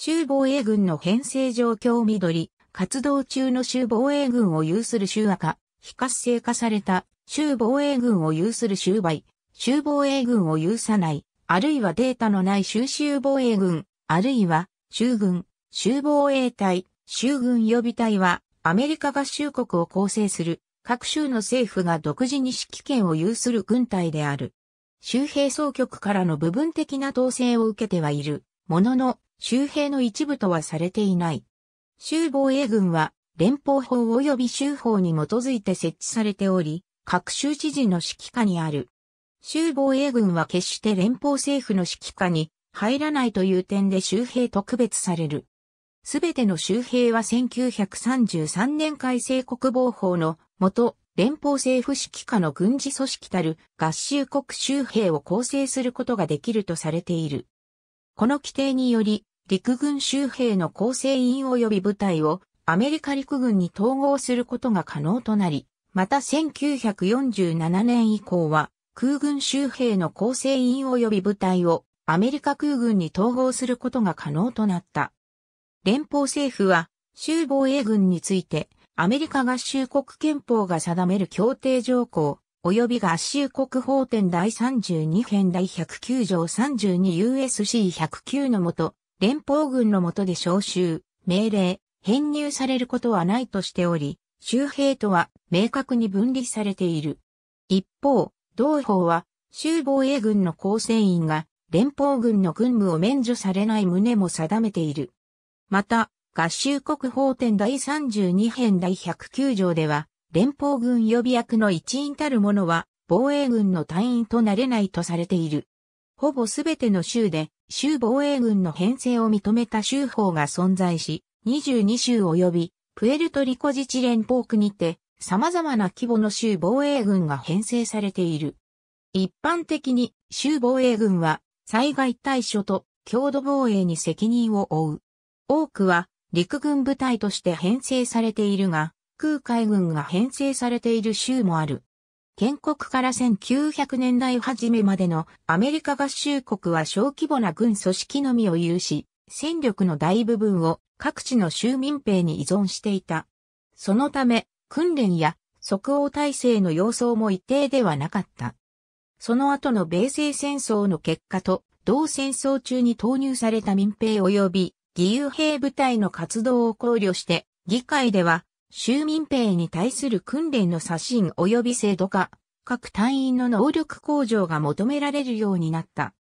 州防衛軍の編成状況緑、活動中の州防衛軍を有する州赤、非活性化された、州防衛軍を有する州売、州防衛軍を有さない、あるいはデータのない州州防衛軍、あるいは、州軍、州防衛隊、州軍予備隊は、アメリカ合衆国を構成する、各州の政府が独自に指揮権を有する軍隊である。州兵総局からの部分的な統制を受けてはいる、ものの、州兵の一部とはされていない。州防衛軍は連邦法及び州法に基づいて設置されており、各州知事の指揮下にある。州防衛軍は決して連邦政府の指揮下に入らないという点で州兵と区別される。すべての州兵は1933年改正国防法の元連邦政府指揮下の軍事組織たる合衆国州兵を構成することができるとされている。この規定により、陸軍州兵の構成員及び部隊をアメリカ陸軍に統合することが可能となり、また1947年以降は空軍州兵の構成員及び部隊をアメリカ空軍に統合することが可能となった。連邦政府は州防衛軍についてアメリカ合衆国憲法が定める協定条項及び合衆国法典第32編第109条 32USC109 のもと、連邦軍のもとで召集、命令、編入されることはないとしており、州兵とは明確に分離されている。一方、同法は、州防衛軍の構成員が連邦軍の軍務を免除されない旨も定めている。また、合衆国法典第32編第109条では、連邦軍予備役の一員たる者は、防衛軍の隊員となれないとされている。ほぼすべての州で、州防衛軍の編成を認めた州法が存在し、22州及び、プエルトリコ自治連邦区にて、様々な規模の州防衛軍が編成されている。一般的に、州防衛軍は、災害対処と強度防衛に責任を負う。多くは、陸軍部隊として編成されているが、空海軍が編成されている州もある。建国から1900年代初めまでのアメリカ合衆国は小規模な軍組織のみを有し、戦力の大部分を各地の州民兵に依存していた。そのため、訓練や即応体制の様相も一定ではなかった。その後の米西戦争の結果と、同戦争中に投入された民兵及び義勇兵部隊の活動を考慮して、議会では州民兵に対する訓練の刷新及び制度化、各隊員の能力向上が求められるようになった。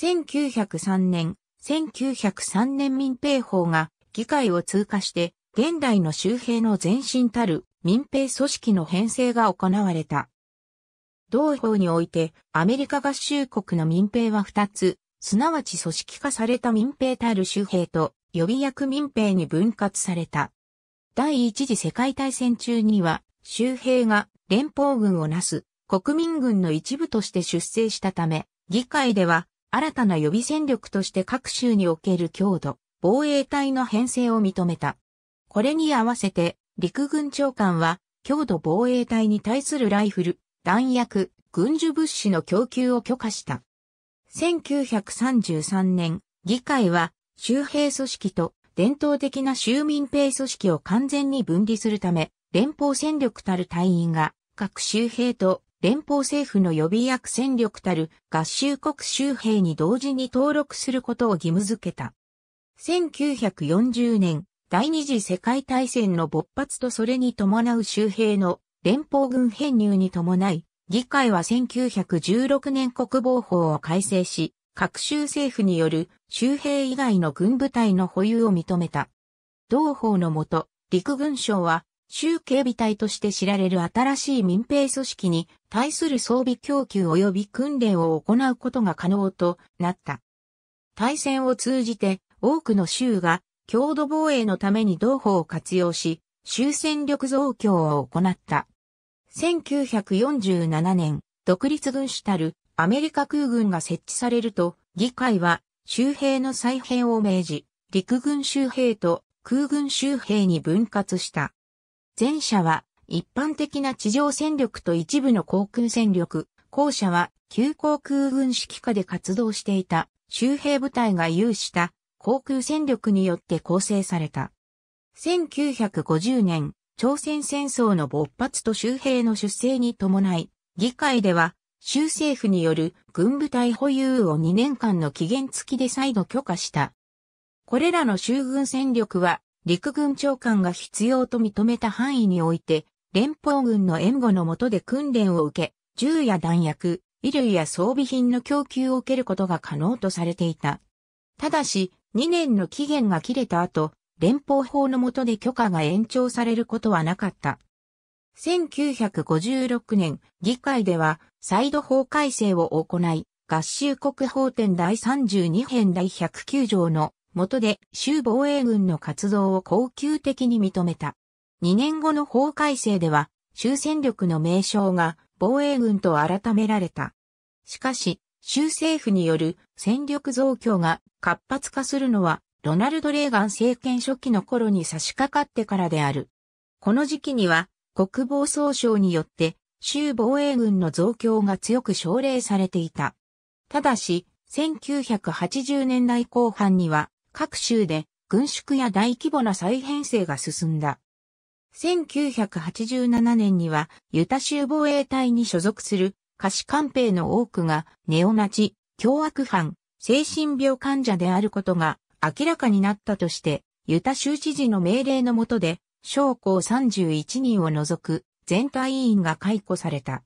1903年、1903年民兵法が議会を通過して、現代の周兵の前身たる民兵組織の編成が行われた。同法において、アメリカ合衆国の民兵は二つ、すなわち組織化された民兵たる州兵と、予備役民兵に分割された。第一次世界大戦中には、周平が連邦軍をなす国民軍の一部として出征したため、議会では新たな予備戦力として各州における強度、防衛隊の編成を認めた。これに合わせて、陸軍長官は、強度防衛隊に対するライフル、弾薬、軍需物資の供給を許可した。1933年、議会は、周平組織と伝統的な州民兵組織を完全に分離するため、連邦戦力たる隊員が、各州兵と連邦政府の予備役戦力たる合衆国州兵に同時に登録することを義務付けた。1940年、第二次世界大戦の勃発とそれに伴う州兵の連邦軍編入に伴い、議会は1916年国防法を改正し、各州政府による州兵以外の軍部隊の保有を認めた。同法のもと、陸軍省は州警備隊として知られる新しい民兵組織に対する装備供給及び訓練を行うことが可能となった。対戦を通じて多くの州が郷土防衛のために同法を活用し、州戦力増強を行った。1947年、独立軍主たるアメリカ空軍が設置されると、議会は州兵の再編を命じ、陸軍州兵と空軍州兵に分割した。前者は一般的な地上戦力と一部の航空戦力、後者は旧航空軍指揮下で活動していた州兵部隊が有した航空戦力によって構成された。1950年、朝鮮戦争の勃発と州兵の出生に伴い、議会では州政府による軍部隊保有を2年間の期限付きで再度許可した。これらの州軍戦力は陸軍長官が必要と認めた範囲において連邦軍の援護の下で訓練を受け、銃や弾薬、衣類や装備品の供給を受けることが可能とされていた。ただし、2年の期限が切れた後、連邦法の下で許可が延長されることはなかった。1956年、議会では再度法改正を行い、合衆国法典第32編第109条の下で州防衛軍の活動を恒久的に認めた。2年後の法改正では、州戦力の名称が防衛軍と改められた。しかし、州政府による戦力増強が活発化するのは、ロナルド・レーガン政権初期の頃に差し掛かってからである。この時期には、国防総省によって州防衛軍の増強が強く奨励されていた。ただし、1980年代後半には各州で軍縮や大規模な再編成が進んだ。1987年にはユタ州防衛隊に所属する可視官兵の多くがネオナチ、凶悪犯、精神病患者であることが明らかになったとして、ユタ州知事の命令の下で、将校31人を除く全体委員が解雇された。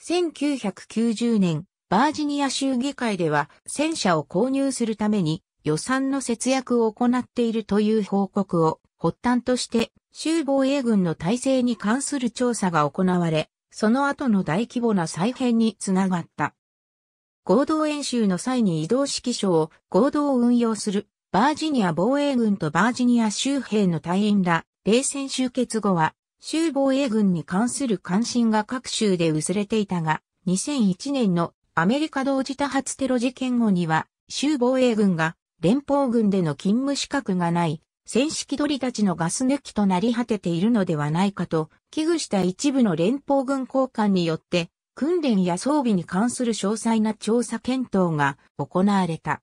1990年、バージニア州議会では戦車を購入するために予算の節約を行っているという報告を発端として州防衛軍の体制に関する調査が行われ、その後の大規模な再編につながった。合同演習の際に移動指揮所を合同運用するバージニア防衛軍とバージニア州兵の隊員ら、冷戦終結後は州防衛軍に関する関心が各州で薄れていたが、2001年のアメリカ同時多発テロ事件後には、州防衛軍が連邦軍での勤務資格がない、戦式鳥たちのガス抜きとなり果てているのではないかと、危惧した一部の連邦軍交換によって、訓練や装備に関する詳細な調査検討が行われた。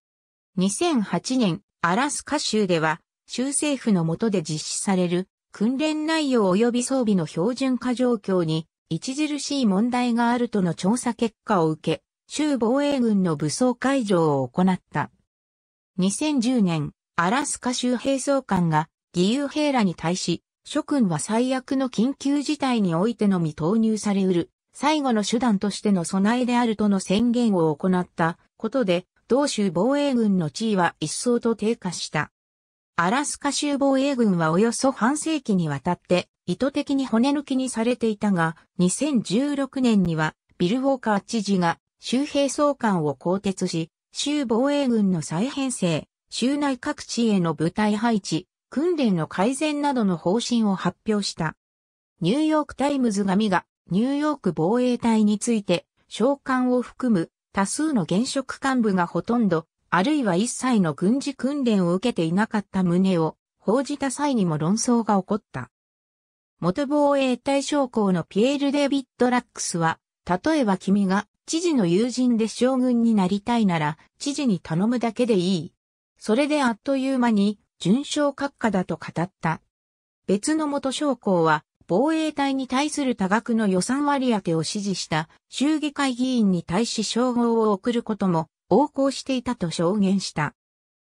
2008年、アラスカ州では、州政府の下で実施される訓練内容及び装備の標準化状況に著しい問題があるとの調査結果を受け、州防衛軍の武装解除を行った。2010年、アラスカ州兵装監が義勇兵らに対し、諸君は最悪の緊急事態においてのみ投入されうる、最後の手段としての備えであるとの宣言を行ったことで、同州防衛軍の地位は一層と低下した。アラスカ州防衛軍はおよそ半世紀にわたって意図的に骨抜きにされていたが、2016年にはビル・ウォーカー知事が州兵総監を更迭し、州防衛軍の再編成、州内各地への部隊配置、訓練の改善などの方針を発表した。ニューヨークタイムズ紙がニューヨーク防衛隊について、召喚を含む多数の現職幹部がほとんどあるいは一切の軍事訓練を受けていなかった旨を報じた際にも論争が起こった。元防衛隊将校のピエール・デビッド・ラックスは、例えば君が知事の友人で将軍になりたいなら、知事に頼むだけでいい。それであっという間に、順将閣下だと語った。別の元将校は、防衛隊に対する多額の予算割り当てを指示した、衆議会議員に対し称号を送ることも、横行していたと証言した。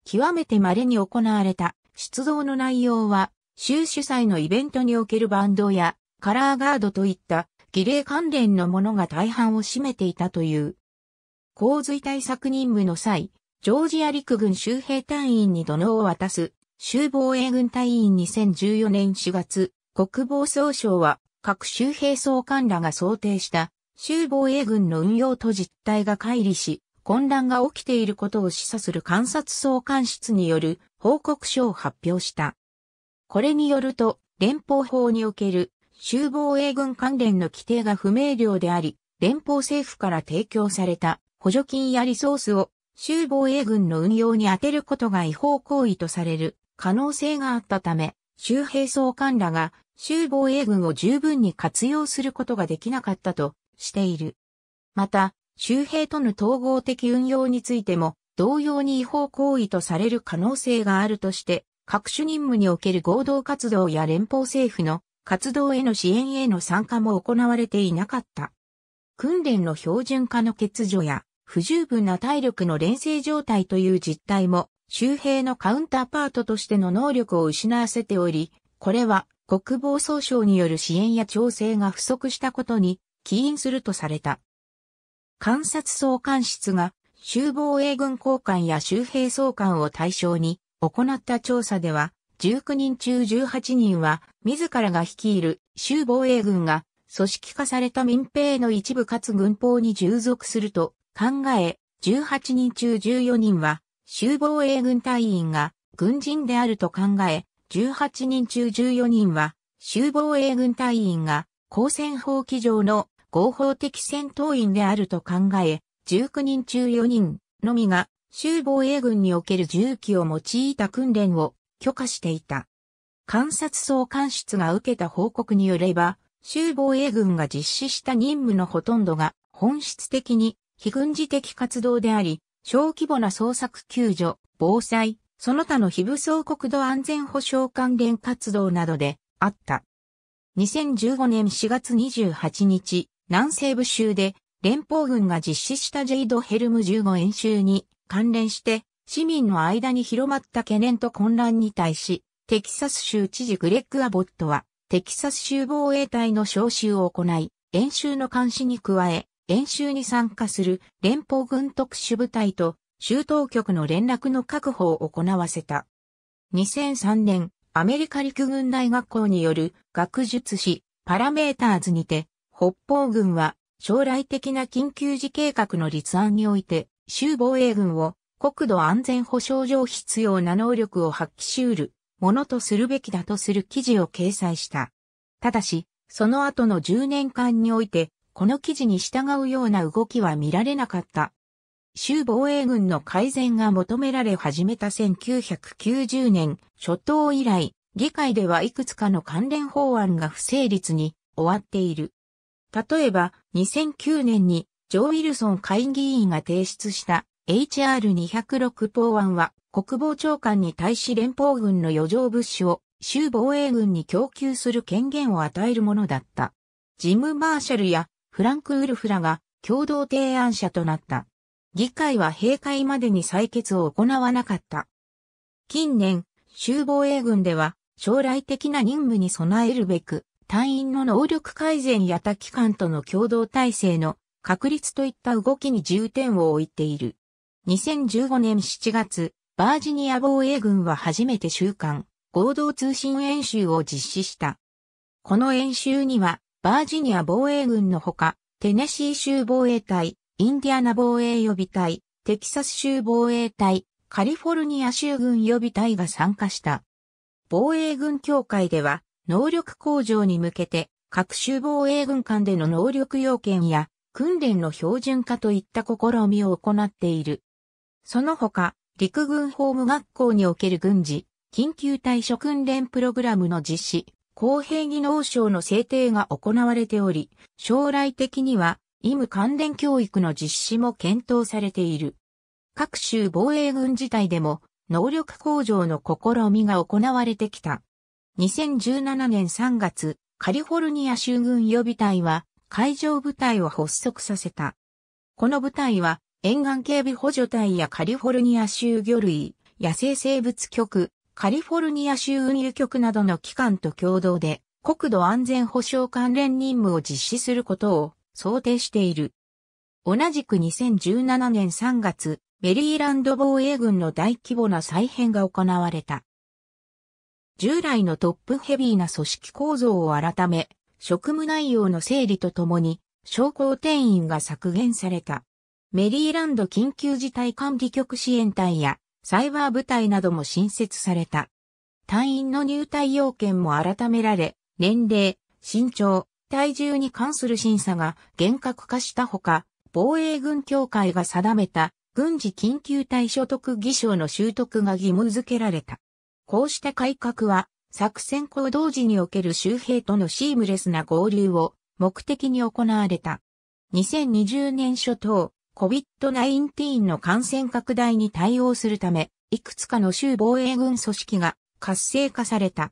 極めて稀に行われた出動の内容は、州主催のイベントにおけるバンドやカラーガードといった儀礼関連のものが大半を占めていたという。洪水対策任務の際、ジョージア陸軍州兵隊員に土のを渡す、州防衛軍隊員2014年4月、国防総省は各州兵総監らが想定した州防衛軍の運用と実態が乖離し、混乱が起きていることを示唆する観察総監室による報告書を発表した。これによると、連邦法における州防衛軍関連の規定が不明瞭であり、連邦政府から提供された補助金やリソースを州防衛軍の運用に充てることが違法行為とされる可能性があったため、州兵総監らが州防衛軍を十分に活用することができなかったとしている。また、周平との統合的運用についても、同様に違法行為とされる可能性があるとして、各種任務における合同活動や連邦政府の活動への支援への参加も行われていなかった。訓練の標準化の欠如や不十分な体力の連成状態という実態も周平のカウンターパートとしての能力を失わせており、これは国防総省による支援や調整が不足したことに起因するとされた。観察総監室が州防衛軍高官や州兵総監を対象に行った調査では、19人中18人は自らが率いる州防衛軍が組織化された民兵の一部かつ軍法に従属すると考え、18人中14人は州防衛軍隊員が軍人であると考え、18人中14人は州防衛軍隊員が公選法規上の合法的戦闘員であると考え、19人中4人のみが州防衛軍における銃器を用いた訓練を許可していた。観察総監室が受けた報告によれば、州防衛軍が実施した任務のほとんどが本質的に非軍事的活動であり、小規模な捜索救助、防災、その他の非武装国土安全保障関連活動などであった。2015年4月28日、南西部州で連邦軍が実施したジェイド・ヘルム15演習に関連して市民の間に広まった懸念と混乱に対し、テキサス州知事グレッグ・アボットは、テキサス州防衛隊の招集を行い、演習の監視に加え、演習に参加する連邦軍特殊部隊と州当局の連絡の確保を行わせた。2003年、アメリカ陸軍大学校による学術誌パラメーターズにて北方軍は将来的な緊急時計画の立案において、州防衛軍を国土安全保障上必要な能力を発揮しうるものとするべきだとする記事を掲載した。ただし、その後の10年間において、この記事に従うような動きは見られなかった。州防衛軍の改善が求められ始めた1990年初頭以来、議会ではいくつかの関連法案が不成立に終わっている。例えば、2009年にジョー・ウィルソン会議員が提出した HR206 法案は国防長官に対し連邦軍の余剰物資を州防衛軍に供給する権限を与えるものだった。ジム・マーシャルやフランク・ウルフらが共同提案者となった。議会は閉会までに採決を行わなかった。近年、州防衛軍では将来的な任務に備えるべく、隊員の能力改善や他機関との共同体制の確立といった動きに重点を置いている。2015年7月、バージニア防衛軍は初めて週間合同通信演習を実施した。この演習には、バージニア防衛軍のほか、テネシー州防衛隊、インディアナ防衛予備隊、テキサス州防衛隊、カリフォルニア州軍予備隊が参加した。防衛軍協会では、能力向上に向けて、各種防衛軍間での能力要件や訓練の標準化といった試みを行っている。その他、陸軍法務学校における軍事、緊急対処訓練プログラムの実施、公平技能賞の制定が行われており、将来的には、医務関連教育の実施も検討されている。各州防衛軍自体でも、能力向上の試みが行われてきた。2017年3月、カリフォルニア州軍予備隊は海上部隊を発足させた。この部隊は沿岸警備補助隊やカリフォルニア州魚類、野生生物局、カリフォルニア州運輸局などの機関と共同で国土安全保障関連任務を実施することを想定している。同じく2017年3月、メリーランド防衛軍の大規模な再編が行われた。従来のトップヘビーな組織構造を改め、職務内容の整理とともに、商工定員が削減された。メリーランド緊急事態管理局支援隊やサイバー部隊なども新設された。隊員の入隊要件も改められ、年齢、身長、体重に関する審査が厳格化したほか、防衛軍協会が定めた軍事緊急対所得技賞の習得が義務付けられた。こうした改革は、作戦行動時における周兵とのシームレスな合流を目的に行われた。2020年初頭、COVID-19 の感染拡大に対応するため、いくつかの州防衛軍組織が活性化された。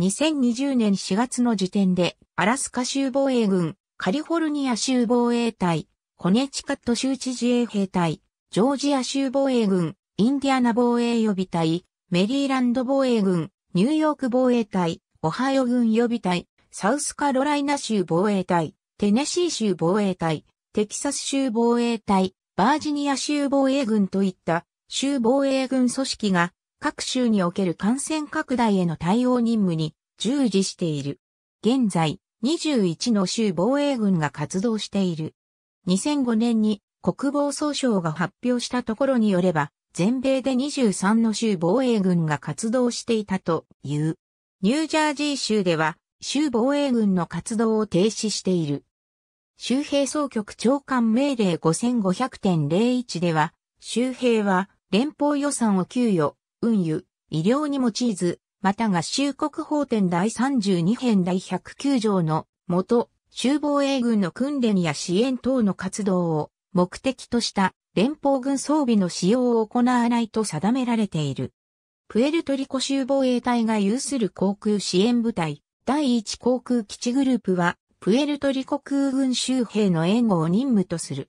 2020年4月の時点で、アラスカ州防衛軍、カリフォルニア州防衛隊、コネチカット州知事衛兵隊、ジョージア州防衛軍、インディアナ防衛予備隊、メリーランド防衛軍、ニューヨーク防衛隊、オハイオ軍予備隊、サウスカロライナ州防衛隊、テネシー州防衛隊、テキサス州防衛隊、バージニア州防衛軍といった州防衛軍組織が各州における感染拡大への対応任務に従事している。現在、21の州防衛軍が活動している。2005年に国防総省が発表したところによれば、全米で23の州防衛軍が活動していたという。ニュージャージー州では州防衛軍の活動を停止している。州兵総局長官命令5500.01では、州兵は連邦予算を給与、運輸、医療に用いず、またが州国法典第32編第109条のもと、州防衛軍の訓練や支援等の活動を目的とした連邦軍装備の使用を行わないと定められている。プエルトリコ州防衛隊が有する航空支援部隊、第1航空基地グループは、プエルトリコ空軍州兵の援護を任務とする。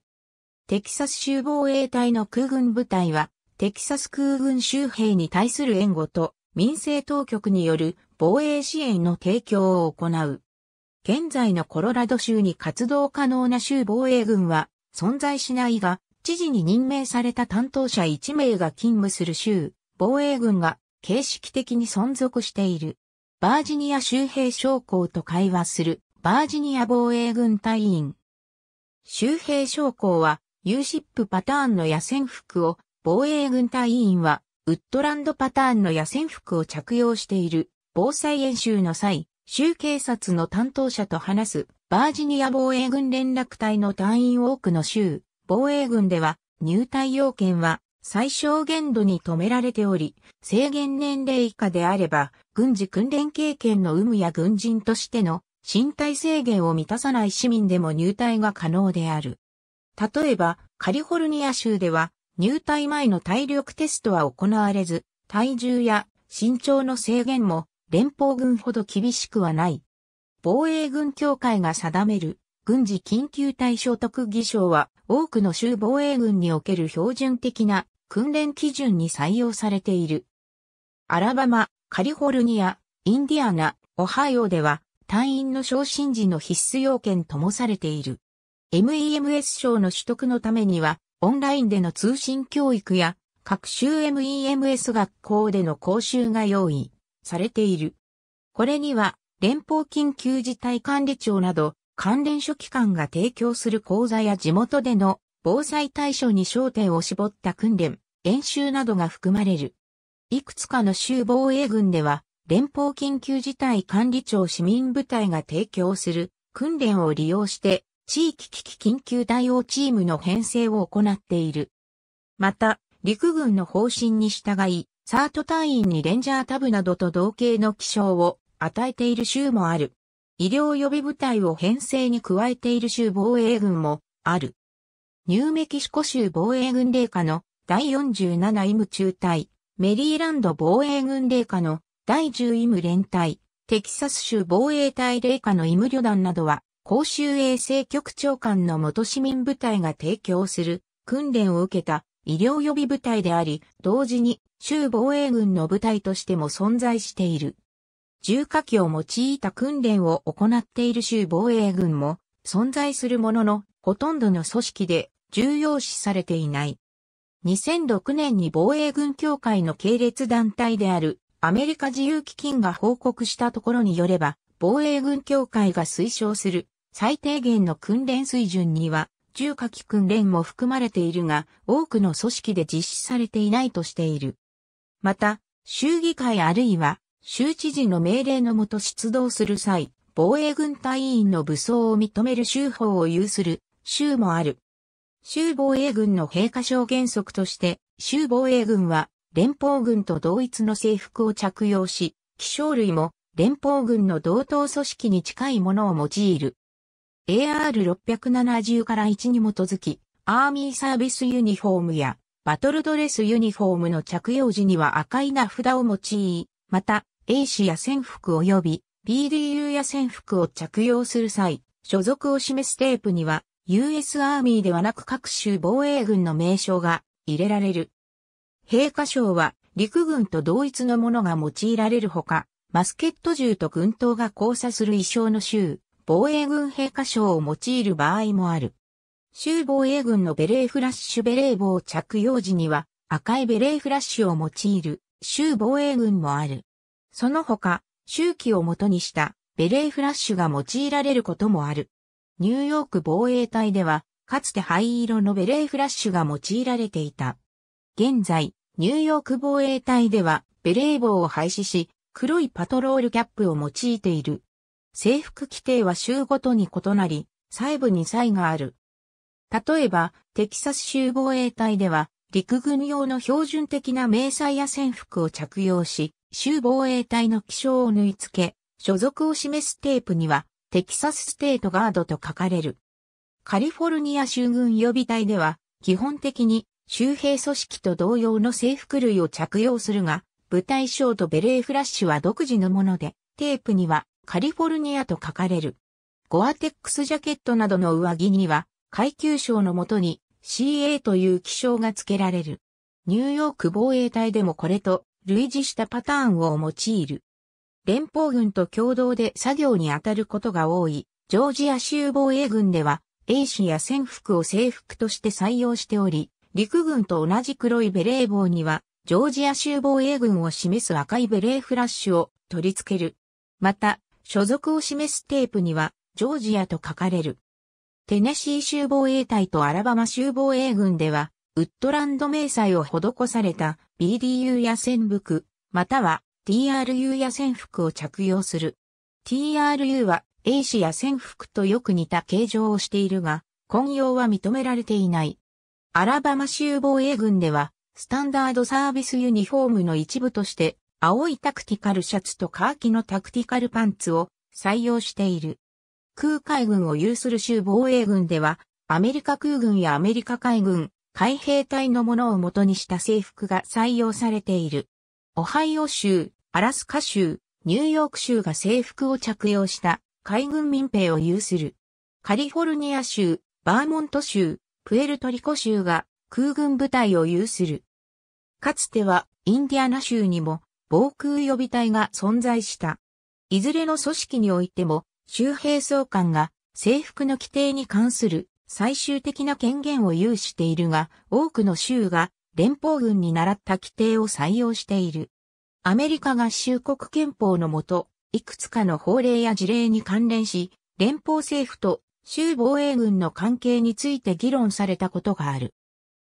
テキサス州防衛隊の空軍部隊は、テキサス空軍州兵に対する援護と、民政当局による防衛支援の提供を行う。現在のコロラド州に活動可能な州防衛軍は存在しないが、知事に任命された担当者1名が勤務する州、防衛軍が形式的に存続している。バージニア州兵将校と会話するバージニア防衛軍隊員。州兵将校は、ユーシップパターンの野戦服を、防衛軍隊員は、ウッドランドパターンの野戦服を着用している、防災演習の際、州警察の担当者と話す、バージニア防衛軍連絡隊の隊員多くの州、防衛軍では入隊要件は最小限度に止められており、制限年齢以下であれば、軍事訓練経験の有無や軍人としての身体制限を満たさない市民でも入隊が可能である。例えば、カリフォルニア州では、入隊前の体力テストは行われず、体重や身長の制限も連邦軍ほど厳しくはない。防衛軍協会が定める軍事緊急対象特技賞は多くの州防衛軍における標準的な訓練基準に採用されている。アラバマ、カリフォルニア、インディアナ、オハイオでは、隊員の昇進時の必須要件ともされている。MEMS 賞の取得のためには、オンラインでの通信教育や、各州 MEMS 学校での講習が用意されている。これには、連邦緊急事態管理庁など、関連書機関が提供する講座や地元での防災対象に焦点を絞った訓練、演習などが含まれる。いくつかの州防衛軍では、連邦緊急事態管理庁市民部隊が提供する訓練を利用して、地域危機緊急対応チームの編成を行っている。また、陸軍の方針に従い、サート隊員にレンジャータブなどと同型の気象を与えている州もある。医療予備部隊を編成に加えている州防衛軍もある。ニューメキシコ州防衛軍霊下の第47イム中隊、メリーランド防衛軍霊下の第10イム連隊、テキサス州防衛隊霊下のイム旅団などは、公衆衛生局長官の元市民部隊が提供する訓練を受けた医療予備部隊であり、同時に州防衛軍の部隊としても存在している。重火器を用いた訓練を行っている州防衛軍も存在するものの、ほとんどの組織で重要視されていない。2006年に防衛軍協会の系列団体であるアメリカ自由基金が報告したところによれば、防衛軍協会が推奨する最低限の訓練水準には重火器訓練も含まれているが、多くの組織で実施されていないとしている。また、州議会あるいは州知事の命令のもと出動する際、防衛軍隊員の武装を認める州法を有する州もある。州防衛軍の閉下証原則として、州防衛軍は連邦軍と同一の制服を着用し、気象類も連邦軍の同等組織に近いものを用いる。AR670 から1に基づき、アーミーサービスユニフォームやバトルドレスユニフォームの着用時には赤い名札を用い、また、A 氏や潜伏及び b d u や潜伏を着用する際、所属を示すテープには、US アーミーではなく各州防衛軍の名称が入れられる。陛下賞は陸軍と同一のものが用いられるほか、マスケット銃と軍刀が交差する衣装の州、防衛軍陛下賞を用いる場合もある。州防衛軍のベレーフラッシュベレー帽着用時には赤いベレーフラッシュを用いる州防衛軍もある。その他、周期をもとにしたベレーフラッシュが用いられることもある。ニューヨーク防衛隊では、かつて灰色のベレーフラッシュが用いられていた。現在、ニューヨーク防衛隊では、ベレー帽を廃止し、黒いパトロールキャップを用いている。制服規定は州ごとに異なり、細部に差異がある。例えば、テキサス州防衛隊では、陸軍用の標準的な迷彩や潜服を着用し、州防衛隊の気象を縫い付け、所属を示すテープには、テキサスステートガードと書かれる。カリフォルニア州軍予備隊では、基本的に周兵組織と同様の制服類を着用するが、部隊章とベレーフラッシュは独自のもので、テープにはカリフォルニアと書かれる。ゴアテックスジャケットなどの上着には、階級章のもとに CA という記章が付けられる。ニューヨーク防衛隊でもこれと類似したパターンを用いる。連邦軍と共同で作業に当たることが多い、ジョージア州防衛軍では、衛士や潜伏を制服として採用しており、陸軍と同じ黒いベレー帽には、ジョージア州防衛軍を示す赤いベレーフラッシュを取り付ける。また、所属を示すテープには、ジョージアと書かれる。テネシー州防衛隊とアラバマ州防衛軍では、ウッドランド迷彩を施された BDU や潜伏、または TRU や潜伏を着用する。TRU は A 氏や潜伏とよく似た形状をしているが、混用は認められていない。アラバマ州防衛軍では、スタンダードサービスユニフォームの一部として、青いタクティカルシャツとカーキのタクティカルパンツを採用している。空海軍を有する州防衛軍では、アメリカ空軍やアメリカ海軍、海兵隊のものを元にした制服が採用されている。オハイオ州、アラスカ州、ニューヨーク州が制服を着用した海軍民兵を有する。カリフォルニア州、バーモント州、プエルトリコ州が空軍部隊を有する。かつてはインディアナ州にも防空予備隊が存在した。いずれの組織においても、州兵総監が制服の規定に関する最終的な権限を有しているが、多くの州が連邦軍に習った規定を採用している。アメリカ合衆国憲法のもと、いくつかの法令や事例に関連し、連邦政府と州防衛軍の関係について議論されたことがある。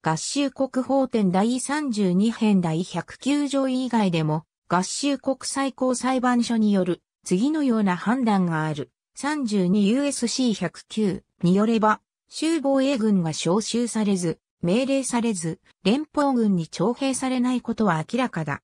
合衆国法典第32編第109条以外でも、合衆国最高裁判所による次のような判断がある。32USC109 によれば、州防衛軍が召集されず、命令されず、連邦軍に徴兵されないことは明らかだ。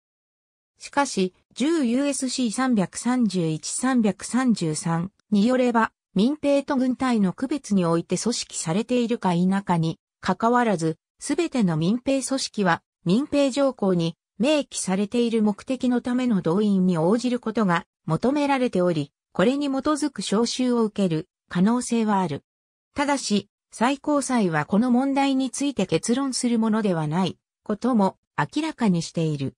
しかし、10USC331-333 によれば、民兵と軍隊の区別において組織されているか否かに、関わらず、すべての民兵組織は、民兵条項に明記されている目的のための動員に応じることが求められており、これに基づく招集を受ける可能性はある。ただし、最高裁はこの問題について結論するものではないことも明らかにしている。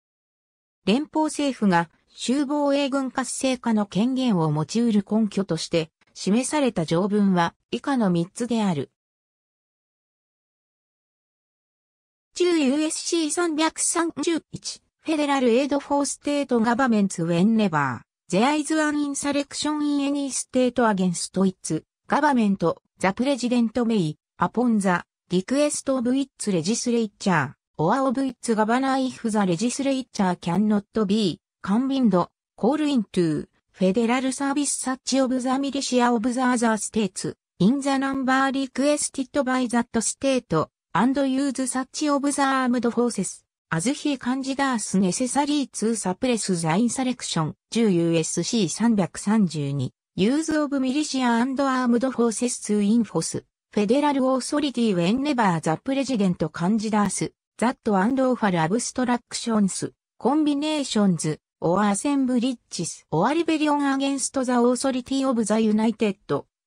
連邦政府が州防衛軍活性化の権限を持ち得る根拠として示された条文は以下の3つである。中 USC 331フェデラルエイドフォーステートガバメンツウェンネバー t h e ズ e ン s a サ i n s ョンイ e c t i o n in any state against its government ザ・プレジデント・メイ、アポンザ、リクエスト・オブ・イッツ・レジスレイチャー、オア・オブ・イッツ・ガバナー・イフ・ザ・レジスレイチャー・キャン・ノット・ビー、カンビンド、コール・イントゥー、フェデラル・サービス・サッチ・オブ・ザ・ミリシア・オブ・ザ・アザー・ステーツ、イン・ザ・ナンバー・リクエスティット・バイ・ザット・ステート、アンド・ユーズ・サッチ・オブ・ザ・アームド・フォーセス。アズヒーカンジダースネセサリーツーサプレスザインサレクション 10USC332 Use of Militia and Armed Forces to Enforce Federal Authority Whenever the President Considers That and Offer Abstractions Combinations or Assemblages or Rebellion Against the Authority of the United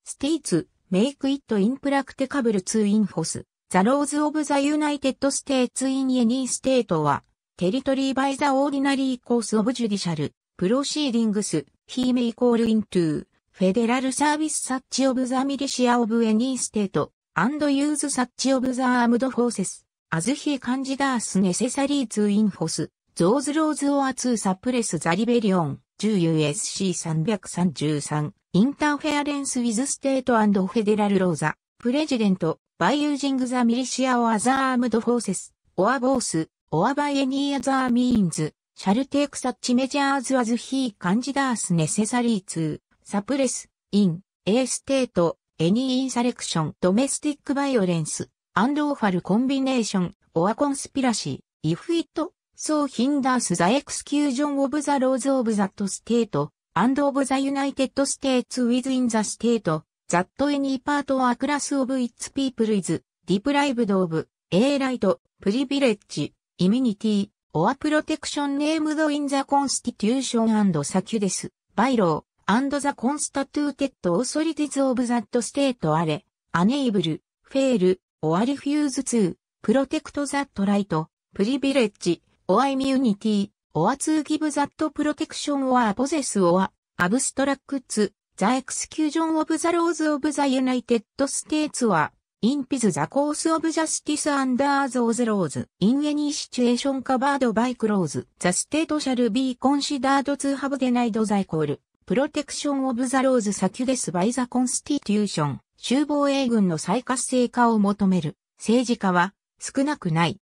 States Make it impracticable to enforce The Laws of the United States in any state は Territory by the Ordinary Course of Judicial Proceedings He may call into フェデラルサービスサッチオブザミリシアオブエニーステート、アンドユーズサッチオブザアームドフォーセス、アズヒエカンジダースネセサリーツーインフォス、ゾーズローズオアツーサプレスザリベリオン、10USC333、インターフェアレンスウィズステートアンドフェデラルローザ、プレジデント、バイユージングザミリシアオアザアームドフォーセス、オアボース、オアバイエニーアザーミーンズ、シャルテークサッチメジャーズアズヒーカンジダースネセサリーツー。サプレス、イン、エーステート、エニーインサレクション、ドメスティックバイオレンス、アンドオファルコンビネーション、オアコンスピラシー、イフイット、ソーヒンダースザエクスキュージョンオブザローズオブザットステート、アンドオブザユナイテッドステーツウィズインザステート、ザットエニーパートアクラスオブイッツピープルイズ、ディプライブドオブ、エーライト、プリビレッジ、イミニティ、オアプロテクションネームドインザコンスティテューションサキュデス、バイロー、and the constituted authorities of that state are unable, fail, or refuse to protect that right, privilege, or immunity, or to give that protection or possess or abstracts the execution of the laws of the United States or i m p i d e s the course of justice under those laws. In any situation covered by clause, the state shall be considered to have denied the c q u a l プロテクション・オブ・ザ・ローズ・サキュデス・バイ・ザ・コンスティテューション、州防衛軍の再活性化を求める政治家は少なくない。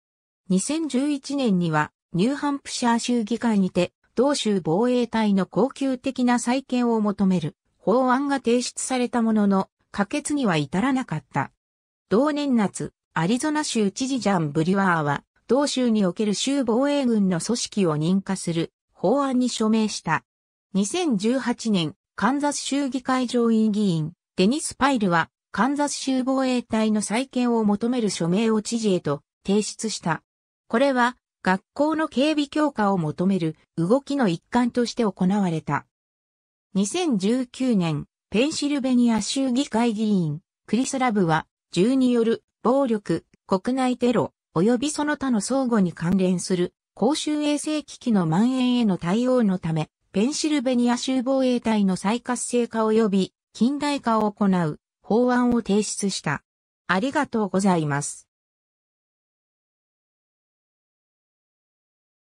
2011年にはニューハンプシャー州議会にて同州防衛隊の恒久的な再建を求める法案が提出されたものの可決には至らなかった。同年夏、アリゾナ州知事ジャン・ブリュワーは同州における州防衛軍の組織を認可する法案に署名した。2018年、カンザス州議会上院議員、デニス・パイルは、カンザス州防衛隊の再建を求める署名を知事へと提出した。これは、学校の警備強化を求める動きの一環として行われた。2019年、ペンシルベニア州議会議員、クリスラブは、銃による暴力、国内テロ、及びその他の相互に関連する公衆衛生危機の蔓延への対応のため、ペンシルベニア州防衛隊の再活性化及び近代化を行う法案を提出した。ありがとうございます。